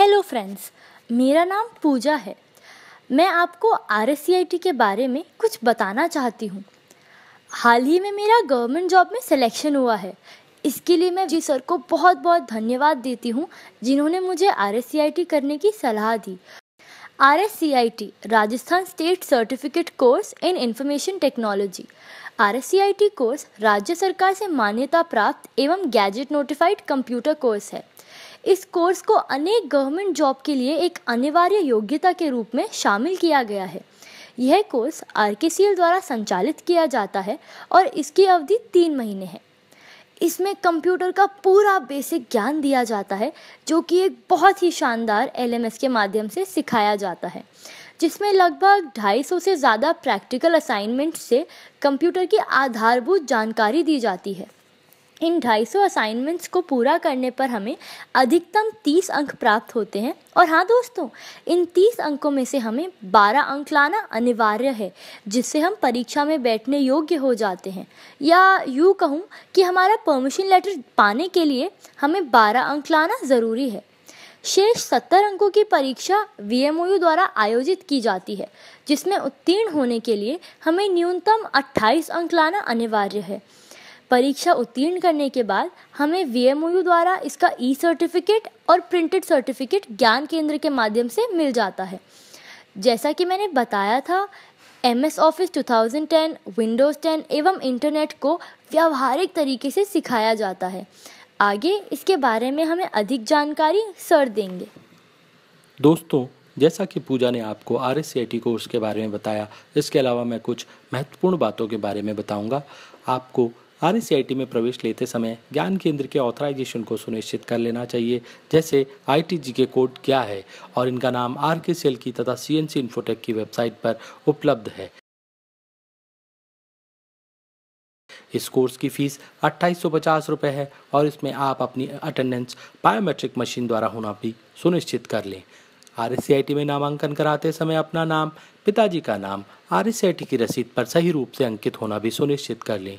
hello friends मेरा नाम पूजा है मैं आपको आर के बारे में कुछ बताना चाहती हूँ हाल ही में मेरा गवर्नमेंट जॉब में सिलेक्शन हुआ है इसके लिए मैं जी सर को बहुत बहुत धन्यवाद देती हूँ जिन्होंने मुझे आर करने की सलाह दी R Rajasthan state certificate course in information technology R course राज्य सरकार से मान्यता प्राप्त एवं गैजेट नोटिफाइड कंप्यूटर कोर्स है इस कोर्स को अनेक गवर्नमेंट जॉब के लिए एक अनिवार्य योग्यता के रूप में शामिल किया गया है यह कोर्स आर द्वारा संचालित किया जाता है और इसकी अवधि तीन महीने है इसमें कंप्यूटर का पूरा बेसिक ज्ञान दिया जाता है जो कि एक बहुत ही शानदार एल के माध्यम से सिखाया जाता है जिसमें लगभग 250 से ज़्यादा प्रैक्टिकल असाइनमेंट से कंप्यूटर की आधारभूत जानकारी दी जाती है इन 250 असाइनमेंट्स को पूरा करने पर हमें अधिकतम 30 अंक प्राप्त होते हैं और हाँ दोस्तों इन 30 अंकों में से हमें 12 अंक लाना अनिवार्य है जिससे हम परीक्षा में बैठने योग्य हो जाते हैं या यूँ कहूँ कि हमारा परमिशन लेटर पाने के लिए हमें 12 अंक लाना ज़रूरी है शेष सत्तर अंकों की परीक्षा वी द्वारा आयोजित की जाती है जिसमें उत्तीर्ण होने के लिए हमें न्यूनतम अट्ठाईस अंक लाना अनिवार्य है परीक्षा उत्तीर्ण करने के बाद हमें वी द्वारा इसका ई सर्टिफिकेट और प्रिंटेड सर्टिफिकेट ज्ञान केंद्र के माध्यम से मिल जाता है जैसा कि मैंने बताया था एम एस ऑफिस 2010, विंडोज़ 10 एवं इंटरनेट को व्यावहारिक तरीके से सिखाया जाता है आगे इसके बारे में हमें अधिक जानकारी सर देंगे दोस्तों जैसा कि पूजा ने आपको आर एस कोर्स के बारे में बताया इसके अलावा मैं कुछ महत्वपूर्ण बातों के बारे में बताऊंगा आपको आर में प्रवेश लेते समय ज्ञान केंद्र के ऑथराइजेशन को सुनिश्चित कर लेना चाहिए जैसे आई के कोड क्या है और इनका नाम आर के सेल की तथा सी एन सी इन्फोटेक की वेबसाइट पर उपलब्ध है इस कोर्स की फीस अट्ठाईस रुपए है और इसमें आप अपनी अटेंडेंस बायोमेट्रिक मशीन द्वारा होना भी सुनिश्चित कर लें आर में नामांकन कराते समय अपना नाम पिताजी का नाम आर की रसीद पर सही रूप से अंकित होना भी सुनिश्चित कर लें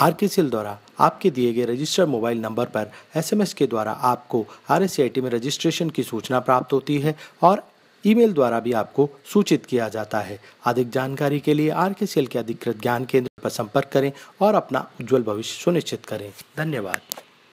आर के सेल द्वारा आपके दिए गए रजिस्टर्ड मोबाइल नंबर पर एसएमएस के द्वारा आपको आर में रजिस्ट्रेशन की सूचना प्राप्त होती है और ईमेल द्वारा भी आपको सूचित किया जाता है अधिक जानकारी के लिए आर के सेल के अधिकृत ज्ञान केंद्र पर संपर्क करें और अपना उज्जवल भविष्य सुनिश्चित करें धन्यवाद